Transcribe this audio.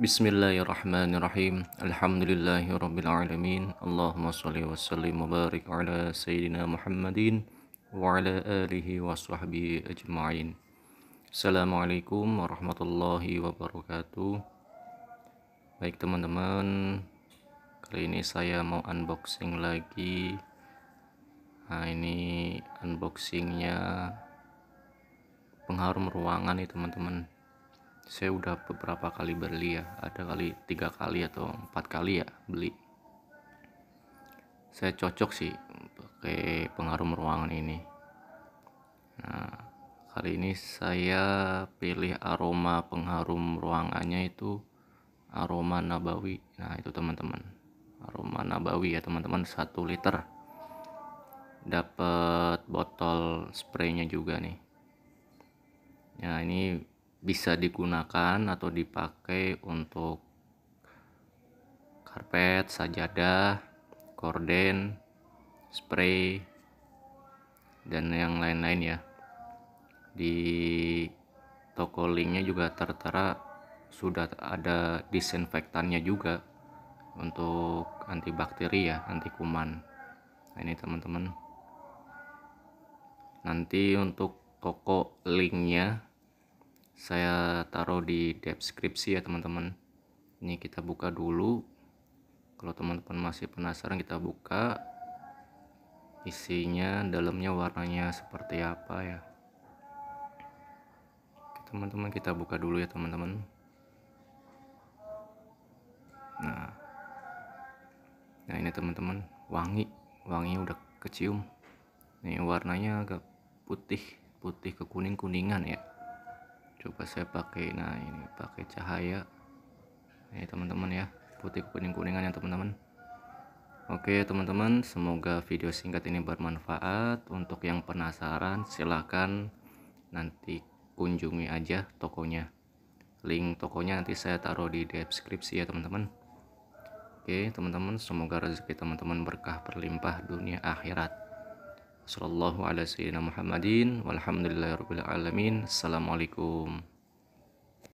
Bismillahirrahmanirrahim. Rabbil alamin. Allahumma sholli wa sallim wa ala sayyidina Muhammadin wa ala alihi wa sahbihi ajma'in. Assalamualaikum warahmatullahi wabarakatuh. Baik teman-teman, kali ini saya mau unboxing lagi. Nah, ini unboxingnya pengharum ruangan nih teman-teman saya udah beberapa kali beli ya ada kali tiga kali atau empat kali ya beli saya cocok sih pakai pengharum ruangan ini nah kali ini saya pilih aroma pengharum ruangannya itu aroma nabawi nah itu teman-teman aroma nabawi ya teman-teman satu liter dapat botol spraynya juga nih nah, ini bisa digunakan atau dipakai untuk karpet, sajadah, korden, spray, dan yang lain-lain ya. Di toko linknya juga tertera sudah ada disinfektannya juga untuk antibakteri ya, anti kuman. Nah, ini teman-teman. Nanti untuk toko linknya saya taruh di deskripsi ya teman-teman ini kita buka dulu kalau teman-teman masih penasaran kita buka isinya dalamnya warnanya seperti apa ya teman-teman kita buka dulu ya teman-teman nah nah ini teman-teman wangi wanginya udah kecium Ini warnanya agak putih putih ke kuning kuningan ya coba saya pakai nah ini pakai cahaya ini teman-teman ya putih kuning kuningan ya teman-teman oke teman-teman semoga video singkat ini bermanfaat untuk yang penasaran silahkan nanti kunjungi aja tokonya link tokonya nanti saya taruh di deskripsi ya teman-teman oke teman-teman semoga rezeki teman-teman berkah berlimpah dunia akhirat Sallallahu ala Muhammadin alamin. Assalamualaikum.